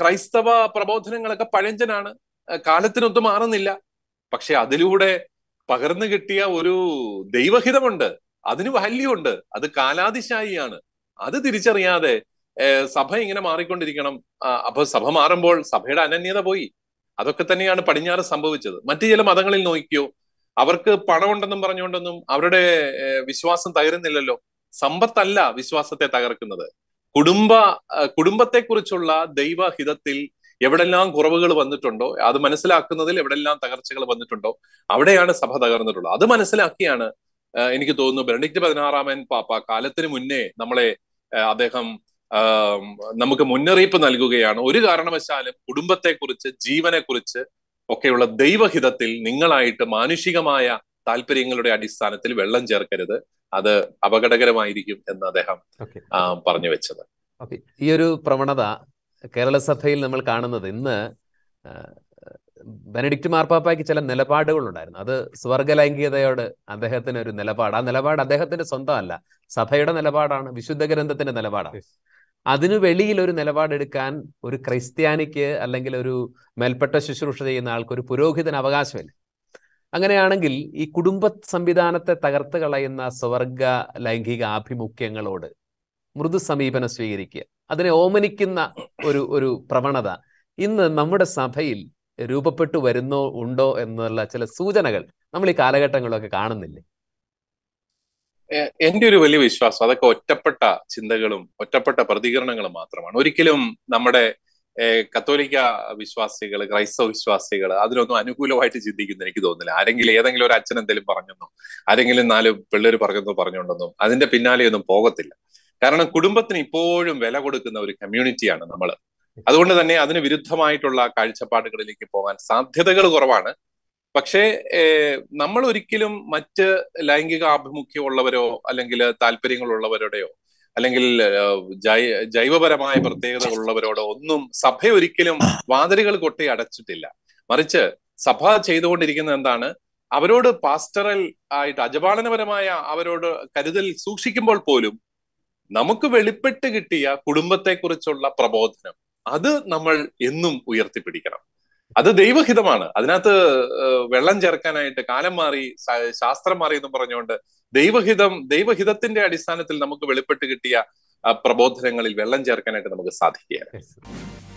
ക്രൈസ്തവ പ്രബോധനങ്ങളൊക്കെ പഴഞ്ചനാണ് കാലത്തിനൊത്തു മാറുന്നില്ല പക്ഷെ അതിലൂടെ പകർന്നു കിട്ടിയ ഒരു ദൈവഹിതമുണ്ട് അതിന് വാല്യൂ ഉണ്ട് അത് കാലാതിശായിയാണ് അത് തിരിച്ചറിയാതെ സഭ ഇങ്ങനെ മാറിക്കൊണ്ടിരിക്കണം അപ്പൊ സഭ മാറുമ്പോൾ സഭയുടെ അനന്യത പോയി അതൊക്കെ തന്നെയാണ് പടിഞ്ഞാറ് സംഭവിച്ചത് മറ്റു ചില മതങ്ങളിൽ നോക്കിയോ അവർക്ക് പണമുണ്ടെന്നും പറഞ്ഞുകൊണ്ടൊന്നും അവരുടെ വിശ്വാസം തകരുന്നില്ലല്ലോ സമ്പത്തല്ല വിശ്വാസത്തെ തകർക്കുന്നത് കുടുംബ കുടുംബത്തെക്കുറിച്ചുള്ള ദൈവഹിതത്തിൽ എവിടെല്ലാം കുറവുകൾ വന്നിട്ടുണ്ടോ അത് മനസ്സിലാക്കുന്നതിൽ എവിടെല്ലാം തകർച്ചകൾ വന്നിട്ടുണ്ടോ അവിടെയാണ് സഭ തകർന്നിട്ടുള്ളത് അത് മനസ്സിലാക്കിയാണ് എനിക്ക് തോന്നുന്നു ബെനഡിക്റ്റ് പതിനാറാമൻ പാപ്പ കാലത്തിന് മുന്നേ നമ്മളെ അദ്ദേഹം നമുക്ക് മുന്നറിയിപ്പ് നൽകുകയാണ് ഒരു കാരണവശാലും കുടുംബത്തെക്കുറിച്ച് ജീവനെക്കുറിച്ച് ഒക്കെയുള്ള ദൈവഹിതത്തിൽ നിങ്ങളായിട്ട് മാനുഷികമായ താല്പര്യങ്ങളുടെ അടിസ്ഥാനത്തിൽ വെള്ളം ചേർക്കരുത് അത് അപകടകരമായിരിക്കും എന്ന് അദ്ദേഹം പറഞ്ഞു വെച്ചത് ഈ ഒരു പ്രവണത കേരള സഭയിൽ നമ്മൾ കാണുന്നത് ഇന്ന് ബെനഡിക്റ്റ് മാർപ്പാപ്പയ്ക്ക് ചില നിലപാടുകളുണ്ടായിരുന്നു അത് സ്വർഗലൈംഗികതയോട് അദ്ദേഹത്തിന് ഒരു നിലപാട് ആ നിലപാട് അദ്ദേഹത്തിന്റെ സ്വന്തമല്ല സഭയുടെ നിലപാടാണ് വിശുദ്ധ ഗ്രന്ഥത്തിന്റെ നിലപാടാണ് അതിനു വെളിയിൽ ഒരു നിലപാടെടുക്കാൻ ഒരു ക്രിസ്ത്യാനിക്ക് അല്ലെങ്കിൽ ഒരു മേൽപ്പെട്ട ശുശ്രൂഷ ചെയ്യുന്ന ആൾക്ക് ഒരു പുരോഹിതന് അവകാശമില്ല അങ്ങനെയാണെങ്കിൽ ഈ കുടുംബ സംവിധാനത്തെ തകർത്ത് കളയുന്ന സ്വർഗ ലൈംഗിക ആഭിമുഖ്യങ്ങളോട് മൃദു സമീപനം സ്വീകരിക്കുക അതിനെ ഓമനിക്കുന്ന ഒരു ഒരു പ്രവണത ഇന്ന് നമ്മുടെ സഭയിൽ രൂപപ്പെട്ടു വരുന്നോ ഉണ്ടോ എന്നുള്ള ചില സൂചനകൾ നമ്മൾ ഈ കാലഘട്ടങ്ങളൊക്കെ കാണുന്നില്ലേ എന്റെ ഒരു വലിയ വിശ്വാസം അതൊക്കെ ഒറ്റപ്പെട്ട ചിന്തകളും ഒറ്റപ്പെട്ട പ്രതികരണങ്ങളും മാത്രമാണ് ഒരിക്കലും നമ്മുടെ കത്തോലിക്ക വിശ്വാസികൾ ക്രൈസ്തവ വിശ്വാസികൾ അതിനൊന്നും അനുകൂലമായിട്ട് ചിന്തിക്കുന്നു എനിക്ക് തോന്നുന്നില്ല ആരെങ്കിലും ഏതെങ്കിലും ഒരു അച്ഛൻ എന്തെങ്കിലും പറഞ്ഞെന്നോ ആരെങ്കിലും നാല് പിള്ളേർ പറഞ്ഞെന്നോ പറഞ്ഞുകൊണ്ടെന്നോ അതിന്റെ പിന്നാലെ ഒന്നും പോകത്തില്ല കാരണം കുടുംബത്തിന് ഇപ്പോഴും വില കൊടുക്കുന്ന ഒരു കമ്മ്യൂണിറ്റിയാണ് നമ്മൾ അതുകൊണ്ട് തന്നെ അതിന് വിരുദ്ധമായിട്ടുള്ള കാഴ്ചപ്പാടുകളിലേക്ക് പോകാൻ സാധ്യതകൾ കുറവാണ് പക്ഷേ നമ്മൾ ഒരിക്കലും മറ്റ് ലൈംഗിക ആഭിമുഖ്യമുള്ളവരോ അല്ലെങ്കിൽ താല്പര്യങ്ങളുള്ളവരുടെയോ അല്ലെങ്കിൽ ജൈവപരമായ പ്രത്യേകതകളുള്ളവരോട് ഒന്നും സഭ ഒരിക്കലും വാതിലുകൾ കൊട്ടി അടച്ചിട്ടില്ല മറിച്ച് സഭ ചെയ്തുകൊണ്ടിരിക്കുന്നത് എന്താണ് അവരോട് പാസ്റ്ററൽ ആയിട്ട് അജപാലനപരമായ അവരോട് കരുതൽ സൂക്ഷിക്കുമ്പോൾ പോലും നമുക്ക് വെളിപ്പെട്ട് കിട്ടിയ കുടുംബത്തെക്കുറിച്ചുള്ള പ്രബോധനം അത് നമ്മൾ എന്നും ഉയർത്തിപ്പിടിക്കണം അത് ദൈവഹിതമാണ് അതിനകത്ത് വെള്ളം ചേർക്കാനായിട്ട് കാലം മാറി ശാസ്ത്രം മാറി എന്ന് പറഞ്ഞുകൊണ്ട് ദൈവഹിതം ദൈവഹിതത്തിന്റെ അടിസ്ഥാനത്തിൽ നമുക്ക് വെളിപ്പെട്ട് കിട്ടിയ പ്രബോധനങ്ങളിൽ വെള്ളം ചേർക്കാനായിട്ട് നമുക്ക് സാധിക്കുകയാണ്